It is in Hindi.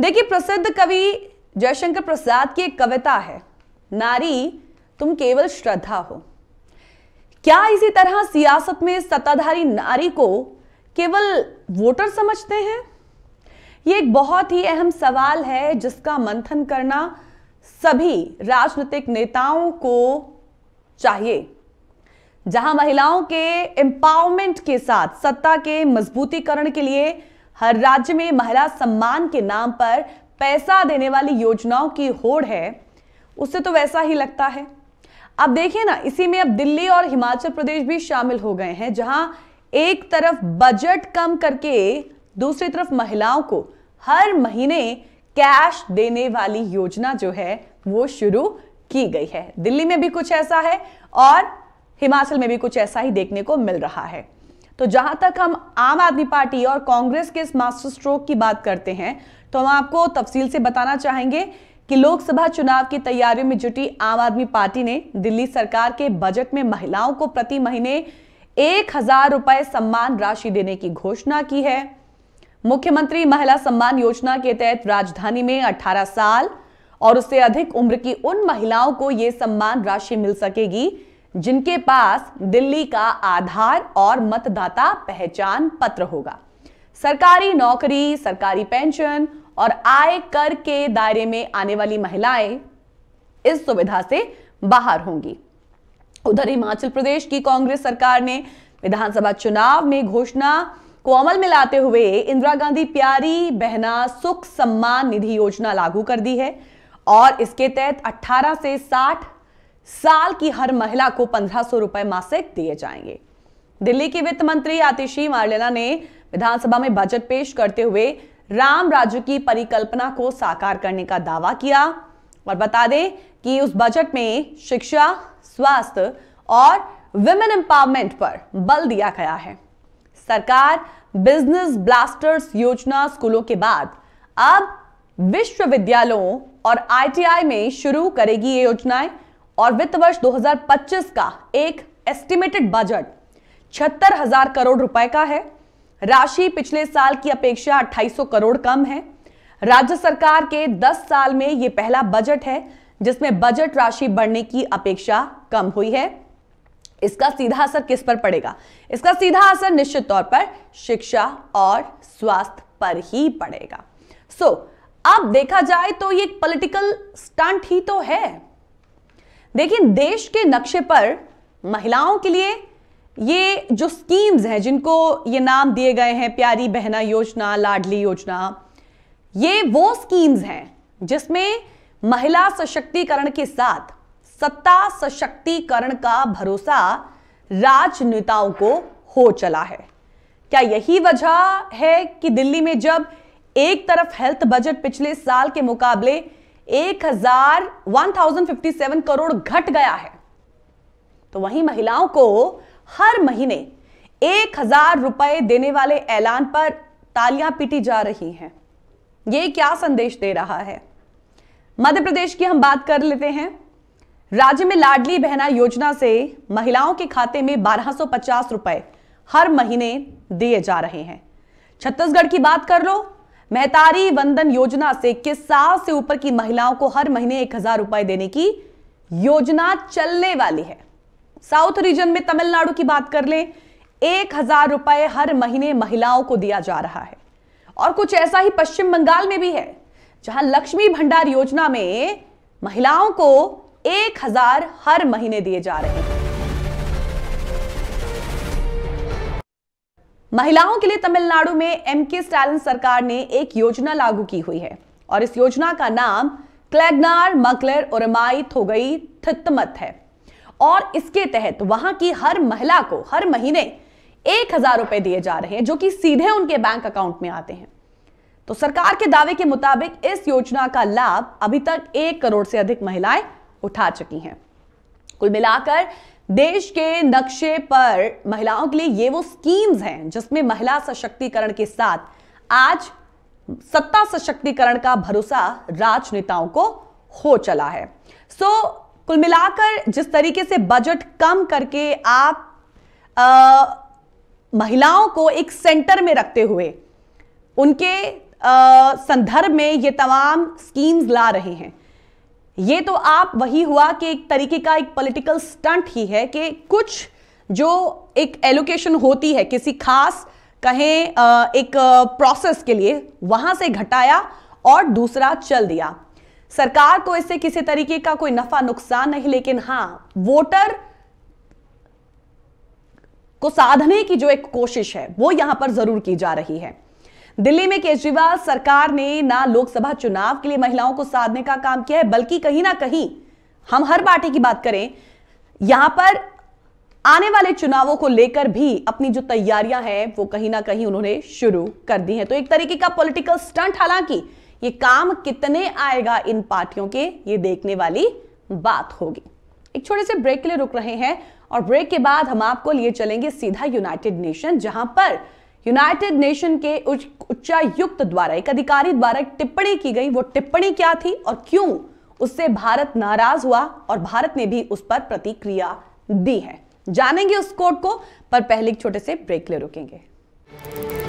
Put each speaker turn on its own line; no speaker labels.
देखिए प्रसिद्ध कवि जयशंकर प्रसाद की एक कविता है नारी तुम केवल श्रद्धा हो क्या इसी तरह सियासत में सत्ताधारी नारी को केवल वोटर समझते हैं ये एक बहुत ही अहम सवाल है जिसका मंथन करना सभी राजनीतिक नेताओं को चाहिए जहां महिलाओं के एम्पावरमेंट के साथ सत्ता के मजबूतीकरण के लिए हर राज्य में महिला सम्मान के नाम पर पैसा देने वाली योजनाओं की होड़ है उससे तो वैसा ही लगता है अब देखिए ना इसी में अब दिल्ली और हिमाचल प्रदेश भी शामिल हो गए हैं जहां एक तरफ बजट कम करके दूसरी तरफ महिलाओं को हर महीने कैश देने वाली योजना जो है वो शुरू की गई है दिल्ली में भी कुछ ऐसा है और हिमाचल में भी कुछ ऐसा ही देखने को मिल रहा है तो जहां तक हम आम आदमी पार्टी और कांग्रेस के इस मास्टर स्ट्रोक की बात करते हैं तो हम आपको तफसील से बताना चाहेंगे कि लोकसभा चुनाव की तैयारियों में जुटी आम आदमी पार्टी ने दिल्ली सरकार के बजट में महिलाओं को प्रति महीने एक हजार रुपए सम्मान राशि देने की घोषणा की है मुख्यमंत्री महिला सम्मान योजना के तहत राजधानी में 18 साल और उससे अधिक उम्र की उन महिलाओं को यह सम्मान राशि मिल सकेगी जिनके पास दिल्ली का आधार और मतदाता पहचान पत्र होगा सरकारी नौकरी सरकारी पेंशन और आय कर के दायरे में आने वाली महिलाएं इस सुविधा से बाहर होंगी उधर हिमाचल प्रदेश की कांग्रेस सरकार ने विधानसभा चुनाव में घोषणा को अमल में लाते हुए इंदिरा गांधी प्यारी बहना सुख सम्मान निधि योजना लागू कर दी है और इसके तहत 18 से साल की हर महिला को पंद्रह सौ रुपए मासिक दिए जाएंगे दिल्ली की वित्त मंत्री आतिशी मारलेना ने विधानसभा में बजट पेश करते हुए राम राज्य की परिकल्पना को साकार करने का दावा किया और बता दें कि उस बजट में शिक्षा स्वास्थ्य और विमेन एम्पावरमेंट पर बल दिया गया है सरकार बिजनेस ब्लास्टर्स योजना स्कूलों के बाद अब विश्वविद्यालयों और आईटीआई में शुरू करेगी ये योजनाएं और वित्त वर्ष 2025 का एक एस्टिमेटेड बजट छहत्तर हजार करोड़ रुपए का है राशि पिछले साल की अपेक्षा 2800 करोड़ कम है राज्य सरकार के 10 साल में यह पहला बजट है जिसमें बजट राशि बढ़ने की अपेक्षा कम हुई है इसका सीधा असर किस पर पड़ेगा इसका सीधा असर निश्चित तौर पर शिक्षा और स्वास्थ्य पर ही पड़ेगा सो so, अब देखा जाए तो ये पॉलिटिकल स्टंट ही तो है देखिए देश के नक्शे पर महिलाओं के लिए ये जो स्कीम्स हैं जिनको ये नाम दिए गए हैं प्यारी बहना योजना लाडली योजना ये वो स्कीम्स हैं जिसमें महिला सशक्तिकरण के साथ सत्ता सशक्तिकरण का भरोसा राजनेताओं को हो चला है क्या यही वजह है कि दिल्ली में जब एक तरफ हेल्थ बजट पिछले साल के मुकाबले एक हजार one thousand fifty seven crore घट गया है तो वहीं महिलाओं को हर महीने एक हजार रुपए देने वाले ऐलान पर तालियां पीटी जा रही हैं यह क्या संदेश दे रहा है मध्य प्रदेश की हम बात कर लेते हैं राज्य में लाडली बहना योजना से महिलाओं के खाते में 1250 रुपए हर महीने दिए जा रहे हैं छत्तीसगढ़ की बात कर लो महतारी वंदन योजना से इक्कीस साल से ऊपर की महिलाओं को हर महीने एक हजार रुपए देने की योजना चलने वाली है साउथ रीजन में तमिलनाडु की बात कर लें एक हजार रुपए हर महीने महिलाओं को दिया जा रहा है और कुछ ऐसा ही पश्चिम बंगाल में भी है जहां लक्ष्मी भंडार योजना में महिलाओं को एक हजार हर महीने दिए जा रहे हैं महिलाओं के लिए तमिलनाडु में एम के स्टालिन सरकार ने एक योजना लागू की हुई है और इस योजना का नाम क्लैगनार मकलर उरमाई थोगई थित्तमत है और इसके तहत वहां की हर महिला को हर महीने एक हजार रुपए दिए जा रहे हैं जो कि सीधे उनके बैंक अकाउंट में आते हैं तो सरकार के दावे के मुताबिक इस योजना का लाभ अभी तक एक करोड़ से अधिक महिलाएं उठा चुकी हैं कुल मिलाकर देश के नक्शे पर महिलाओं के लिए ये वो स्कीम्स हैं जिसमें महिला सशक्तिकरण के साथ आज सत्ता सशक्तिकरण का भरोसा राजनेताओं को हो चला है सो so, कुल मिलाकर जिस तरीके से बजट कम करके आप आ, महिलाओं को एक सेंटर में रखते हुए उनके संदर्भ में ये तमाम स्कीम्स ला रहे हैं ये तो आप वही हुआ कि एक तरीके का एक पॉलिटिकल स्टंट ही है कि कुछ जो एक एलोकेशन होती है किसी खास कहें एक प्रोसेस के लिए वहां से घटाया और दूसरा चल दिया सरकार को इससे किसी तरीके का कोई नफा नुकसान नहीं लेकिन हां वोटर को साधने की जो एक कोशिश है वो यहां पर जरूर की जा रही है दिल्ली में केजरीवाल सरकार ने ना लोकसभा चुनाव के लिए महिलाओं को साधने का काम किया है बल्कि कहीं ना कहीं हम हर पार्टी की बात करें यहां पर आने वाले चुनावों को लेकर भी अपनी जो तैयारियां हैं वो कहीं ना कहीं उन्होंने शुरू कर दी हैं तो एक तरीके का पॉलिटिकल स्टंट हालांकि ये काम कितने आएगा इन पार्टियों के ये देखने वाली बात होगी एक छोटे से ब्रेक के लिए रुक रहे हैं और ब्रेक के बाद हम आपको लिए चलेंगे सीधा यूनाइटेड नेशन जहां पर यूनाइटेड नेशन के उच्चायुक्त द्वारा एक अधिकारी द्वारा एक टिप्पणी की गई वो टिप्पणी क्या थी और क्यों उससे भारत नाराज हुआ और भारत ने भी उस पर प्रतिक्रिया दी है जानेंगे उस कोर्ट को पर पहले एक छोटे से ब्रेक ले रुकेंगे